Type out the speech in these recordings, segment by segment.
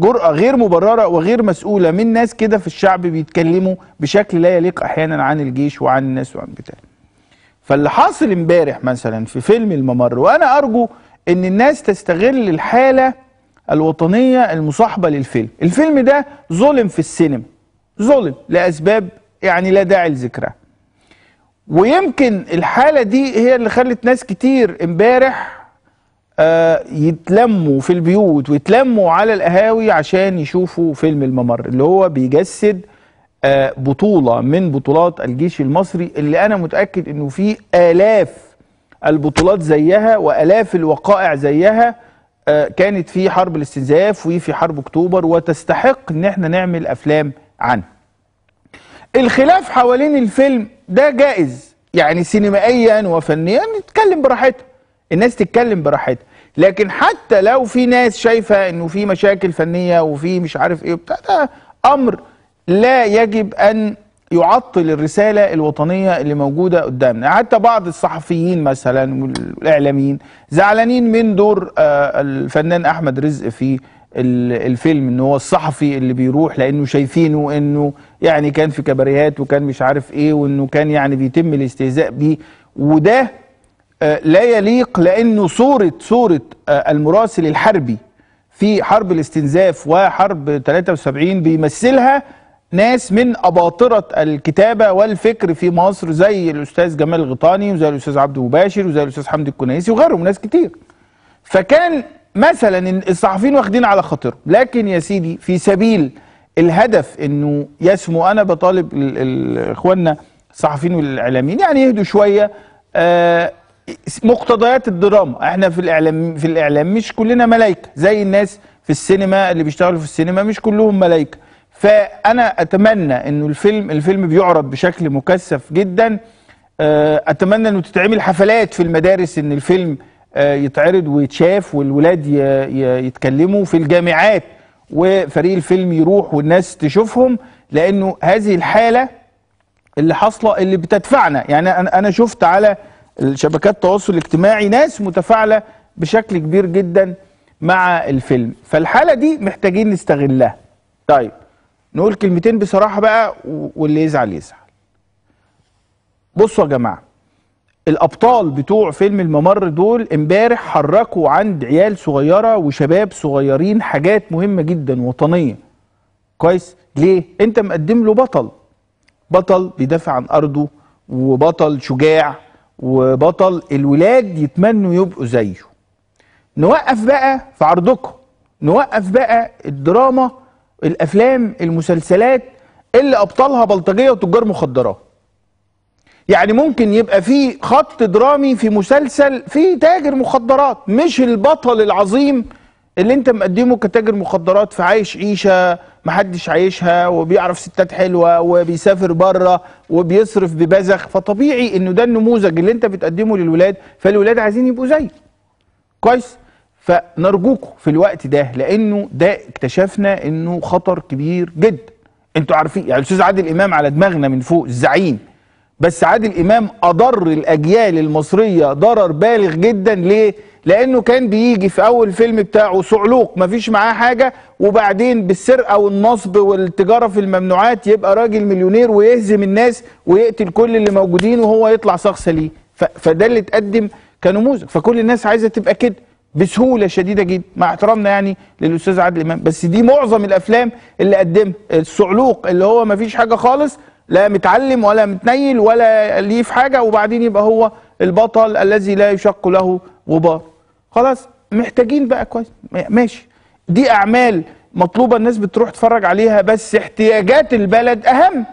جرأة غير مبررة وغير مسؤولة من ناس كده في الشعب بيتكلموا بشكل لا يليق أحيانا عن الجيش وعن الناس وعن بتاع فاللي حاصل امبارح مثلا في فيلم الممر وأنا أرجو إن الناس تستغل الحالة الوطنية المصاحبة للفيلم الفيلم ده ظلم في السينما ظلم لأسباب يعني لا داعي لذكرها ويمكن الحالة دي هي اللي خلت ناس كتير امبارح آه، يتلموا في البيوت ويتلموا على القهاوي عشان يشوفوا فيلم الممر اللي هو بيجسد آه، بطولة من بطولات الجيش المصري اللي أنا متأكد أنه في آلاف البطولات زيها وآلاف الوقائع زيها آه، كانت في حرب الاستنزاف وفي حرب أكتوبر وتستحق أن احنا نعمل أفلام عنه الخلاف حوالين الفيلم ده جائز يعني سينمائيا وفنيا نتكلم براحتنا الناس تتكلم براحتها لكن حتى لو في ناس شايفه انه في مشاكل فنيه وفي مش عارف ايه وبتاع ده امر لا يجب ان يعطل الرساله الوطنيه اللي موجوده قدامنا حتى بعض الصحفيين مثلا والاعلاميين زعلانين من دور آه، الفنان احمد رزق في الفيلم ان هو الصحفي اللي بيروح لانه شايفينه انه يعني كان في كباريهات وكان مش عارف ايه وانه كان يعني بيتم الاستهزاء بيه وده آه، لا يليق لأنه صورة صورة آه، المراسل الحربي في حرب الاستنزاف وحرب 73 بيمثلها ناس من أباطرة الكتابة والفكر في مصر زي الأستاذ جمال غطاني وزي الأستاذ عبد مباشر وزي الأستاذ حمدي الكنيسي وغيرهم ناس كتير فكان مثلا الصحفيين واخدين على خطر لكن يا سيدي في سبيل الهدف انه يسمو انا بطالب اخواننا الصحفيين والاعلاميين يعني يهدوا شويه آه، مقتضيات الدراما احنا في الاعلام في الاعلام مش كلنا ملائكه زي الناس في السينما اللي بيشتغلوا في السينما مش كلهم ملائكه فانا اتمنى انه الفيلم الفيلم بيعرض بشكل مكثف جدا آه، اتمنى انه تتعمل حفلات في المدارس ان الفيلم آه، يتعرض ويتشاف والولاد يتكلموا في الجامعات وفريق الفيلم يروح والناس تشوفهم لانه هذه الحاله اللي حاصله اللي بتدفعنا يعني انا شفت على الشبكات التواصل الاجتماعي ناس متفاعله بشكل كبير جدا مع الفيلم فالحاله دي محتاجين نستغلها طيب نقول كلمتين بصراحه بقى واللي يزعل يزعل بصوا يا جماعه الابطال بتوع فيلم الممر دول امبارح حركوا عند عيال صغيره وشباب صغيرين حاجات مهمه جدا وطنيه كويس ليه انت مقدم له بطل بطل بيدافع عن ارضه وبطل شجاع وبطل الولاد يتمنوا يبقوا زيه نوقف بقى في عرضكم نوقف بقى الدراما الافلام المسلسلات اللي ابطالها بلطجيه وتجار مخدرات يعني ممكن يبقى في خط درامي في مسلسل في تاجر مخدرات مش البطل العظيم اللي انت مقدمه كتاجر مخدرات في عايش عيشه محدش عايشها وبيعرف ستات حلوه وبيسافر بره وبيصرف ببذخ فطبيعي انه ده النموذج اللي انت بتقدمه للولاد فالولاد عايزين يبقوا زيك كويس فنرجوكم في الوقت ده لانه ده اكتشفنا انه خطر كبير جدا انتوا عارفين يعني الاستاذ عادل امام على دماغنا من فوق الزعيم بس عادل امام اضر الاجيال المصريه ضرر بالغ جدا ليه لانه كان بيجي في اول فيلم بتاعه صعلوق مفيش معاه حاجه وبعدين بالسرقه والنصب والتجاره في الممنوعات يبقى راجل مليونير ويهزم الناس ويقتل كل اللي موجودين وهو يطلع شخص ليه فده اللي اتقدم كنموذج فكل الناس عايزه تبقى كده بسهوله شديده جدا مع احترامنا يعني للاستاذ عادل امام بس دي معظم الافلام اللي قدمها الصعلوق اللي هو مفيش حاجه خالص لا متعلم ولا متنيل ولا ليه في حاجه وبعدين يبقى هو البطل الذي لا يشق له غبار خلاص محتاجين بقى كويس ماشي دي اعمال مطلوبه الناس بتروح تتفرج عليها بس احتياجات البلد اهم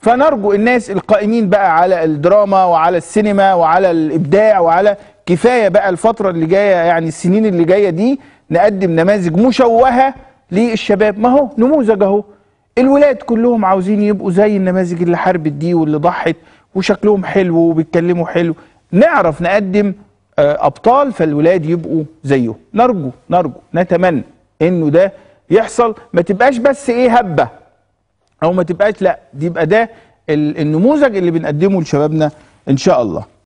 فنرجو الناس القائمين بقى على الدراما وعلى السينما وعلى الابداع وعلى كفايه بقى الفتره اللي جايه يعني السنين اللي جايه دي نقدم نماذج مشوهه للشباب ما هو نموذج اهو الولاد كلهم عاوزين يبقوا زي النماذج اللي حاربت دي واللي ضحت وشكلهم حلو وبيتكلموا حلو نعرف نقدم آه، ابطال فالولاد يبقوا زيه نرجو نرجو نتمنى انه ده يحصل ما تبقاش بس ايه هبه او ما تبقاش لا دي يبقى ده النموذج اللي بنقدمه لشبابنا ان شاء الله